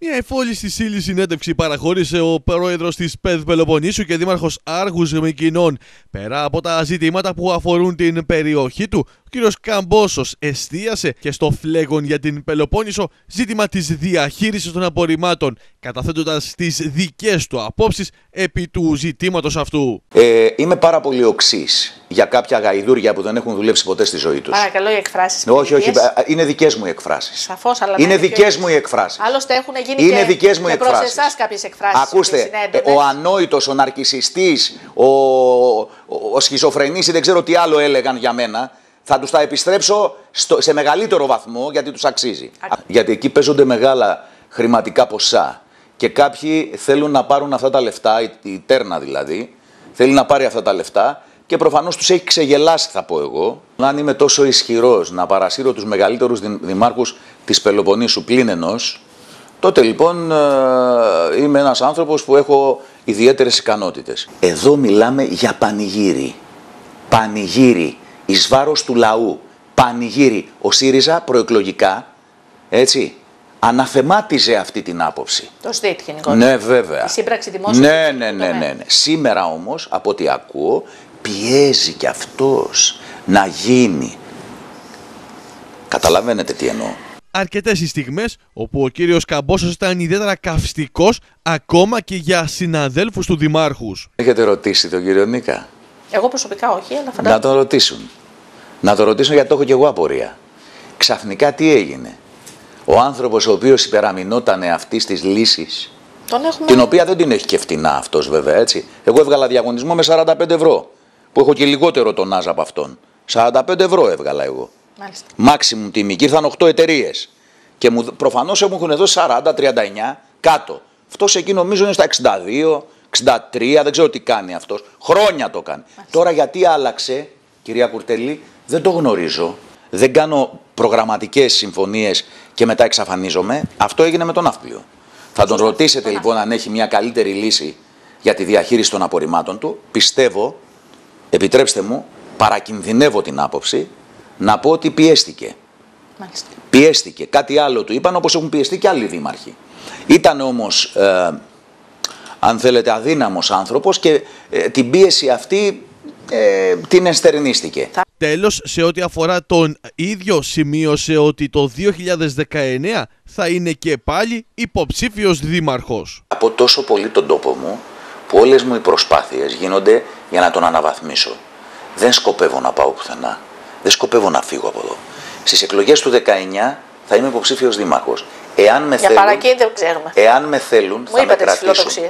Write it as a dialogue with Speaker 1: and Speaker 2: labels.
Speaker 1: Μια εφόλη στη συνέντευξη παραχώρησε ο πρόεδρος της ΠΕΔ Πελοποννήσου και δήμαρχος Άργους Μικοινών. Πέρα από τα ζητήματα που αφορούν την περιοχή του, ο Κύριος Καμπόσος εστίασε και στο φλέγον για την Πελοπόννησο ζήτημα της διαχείρισης των απορριμμάτων, καταθέτοντας τις δικές του απόψεις επί του ζητήματος αυτού.
Speaker 2: Ε, είμαι πάρα πολύ οξύς για κάποια γαϊδούρια που δεν έχουν δουλέψει ποτέ στη ζωή τους.
Speaker 1: Παρακαλώ οι εκφράσεις. Όχι, όχι,
Speaker 2: είναι δικές μου οι εκφράσεις.
Speaker 1: Σαφώς, αλλά είναι δικέ μου οι εκφράσεις. Άλλωστε έχουν γίνει είναι και, δικές μου και προ κάποιες εκφράσεις. Ακούστε, ο
Speaker 2: ανόητος, ο ναρκισιστής, ο, ο, ο ή δεν ξέρω τι άλλο έλεγαν για μένα, θα τους τα επιστρέψω στο, σε μεγαλύτερο βαθμό γιατί τους αξίζει. Γιατί εκεί παίζονται μεγάλα χρηματικά ποσά και κάποιοι θέλουν να πάρουν αυτά τα λεφτά, η, τέρνα δηλαδή, θέλει να πάρει αυτά τα λεφτά και προφανώς τους έχει ξεγελάσει, θα πω εγώ. Αν είμαι τόσο ισχυρός να παρασύρω τους μεγαλύτερους δημάρχους της Πελοποννήσου πλην ενό, τότε λοιπόν ε, είμαι ένας άνθρωπος που έχω ιδιαίτερες ικανότητες. Εδώ μιλάμε για πανηγύρι. Πανηγύρι εις βάρος του λαού πανηγύρι. Ο ΣΥΡΙΖΑ προεκλογικά, έτσι, αναθεμάτιζε αυτή την άποψη.
Speaker 1: Το στήτχε, γενικότερα. Ναι, βέβαια. σύμπραξη δημόσια. Ναι, ναι, ναι, ναι, ναι.
Speaker 2: Σήμερα όμως, από ό,τι ακούω, πιέζει κι αυτός να γίνει. Καταλαβαίνετε τι εννοώ.
Speaker 1: Αρκετές οι στιγμές όπου ο κύριος Καμπόσος ήταν ιδιαίτερα καυστικός ακόμα και για συναδέλφους του Δημάρχους. Έχετε
Speaker 2: ρωτήσει τον κύριο Νίκα.
Speaker 1: Εγώ προσωπικά όχι, αλλά φαντάζομαι. Να το ρωτήσουν. Να το ρωτήσουν γιατί το έχω
Speaker 2: και εγώ απορία. Ξαφνικά τι έγινε. Ο άνθρωπος ο οποίος υπεραμεινόταν αυτή της λύσης. Έχουμε... Την οποία δεν την έχει και φτηνά αυτός βέβαια έτσι. Εγώ έβγαλα διαγωνισμό με 45 ευρώ. Που έχω και λιγότερο τον Άζα από αυτόν. 45 ευρώ έβγαλα εγώ. Μάλιστα. Μάξιμουμ τιμή. Και ήρθαν 8 εταιρείες. Και προφανώ έχουν έχουν 40, 39 κάτω. Αυτός εκεί νομίζω είναι στα 62, 63, δεν ξέρω τι κάνει αυτός. Χρόνια το κάνει. Τώρα γιατί άλλαξε, κυρία Κουρτελή, δεν το γνωρίζω. Δεν κάνω προγραμματικές συμφωνίες και μετά εξαφανίζομαι. Αυτό έγινε με τον Αύπλιο. Θα τον ρωτήσετε λοιπόν αν έχει μια καλύτερη λύση για τη διαχείριση των απορριμμάτων του. Πιστεύω, επιτρέψτε μου, παρακινδυνεύω την άποψη, να πω ότι πιέστηκε. Πιέστηκε. Κάτι άλλο του είπαν, όπως έχουν πιεστεί και άλλοι δήμαρχοι. Ήταν όμως. Ε, αν θέλετε, αδύναμος άνθρωπος και ε, την πίεση αυτή ε, την εστερνίστηκε.
Speaker 1: Τέλος, σε ό,τι αφορά τον ίδιο, σημείωσε ότι το 2019 θα είναι και πάλι υποψήφιος δήμαρχος.
Speaker 2: Από τόσο πολύ τον τόπο μου, που όλες μου οι προσπάθειες γίνονται για να τον αναβαθμίσω. Δεν σκοπεύω να πάω πουθενά. Δεν σκοπεύω να φύγω από εδώ. Στις εκλογές του 19 θα είμαι υποψήφιος δήμαρχος. Εάν με θέλουν, Εάν με θέλουν, μου θα με κρατήσουν.